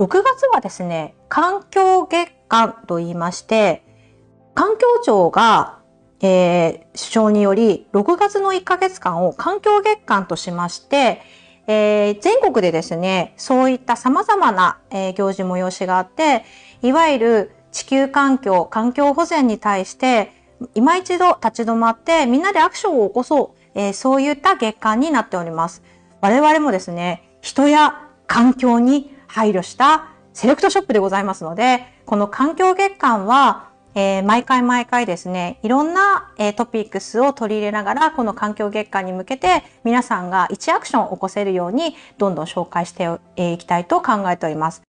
6月はですね、環境月間と言いまして、環境庁が、えー、首相により、6月の1ヶ月間を環境月間としまして、えー、全国でですね、そういった様々な、えー、行事催しがあって、いわゆる地球環境、環境保全に対して、今一度立ち止まってみんなでアクションを起こそう、えー、そういった月間になっております。我々もですね、人や環境に配慮したセレクトショップでございますので、この環境月間は、えー、毎回毎回ですね、いろんな、えー、トピックスを取り入れながら、この環境月間に向けて皆さんが1アクションを起こせるように、どんどん紹介していきたいと考えております。